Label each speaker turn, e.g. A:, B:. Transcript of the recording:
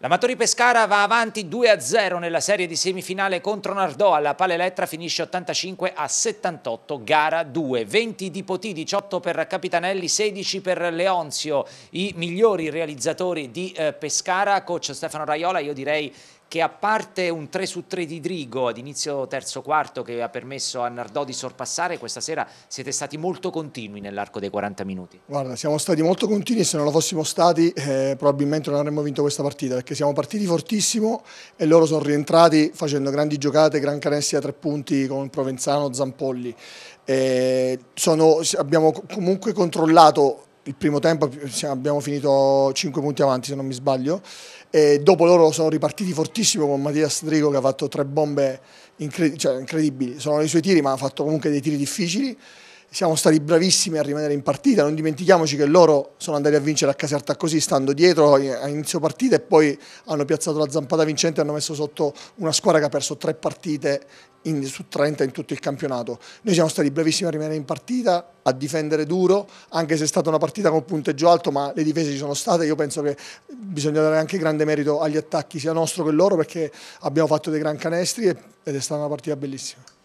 A: L'Amatori Pescara va avanti 2-0 nella serie di semifinale contro Nardò. Alla Pale Elettra finisce 85 a 78, gara 2, 20 di Potì, 18 per Capitanelli, 16 per Leonzio, i migliori realizzatori di eh, Pescara, coach Stefano Raiola, io direi che a parte un 3 su 3 di Drigo ad inizio terzo quarto che ha permesso a Nardò di sorpassare, questa sera siete stati molto continui nell'arco dei 40 minuti.
B: Guarda, siamo stati molto continui, se non lo fossimo stati eh, probabilmente non avremmo vinto questa partita perché siamo partiti fortissimo e loro sono rientrati facendo grandi giocate, gran carenza a tre punti con Provenzano, Zampolli. Eh, sono, abbiamo comunque controllato il primo tempo abbiamo finito 5 punti avanti se non mi sbaglio e dopo loro sono ripartiti fortissimo con Mattia Strigo che ha fatto tre bombe incred cioè, incredibili, sono i suoi tiri ma ha fatto comunque dei tiri difficili siamo stati bravissimi a rimanere in partita, non dimentichiamoci che loro sono andati a vincere a Caserta così, stando dietro a inizio partita e poi hanno piazzato la zampata vincente e hanno messo sotto una squadra che ha perso tre partite in, su 30 in tutto il campionato. Noi siamo stati bravissimi a rimanere in partita, a difendere duro, anche se è stata una partita con punteggio alto, ma le difese ci sono state, io penso che bisogna dare anche grande merito agli attacchi sia nostro che loro perché abbiamo fatto dei gran canestri ed è stata una partita bellissima.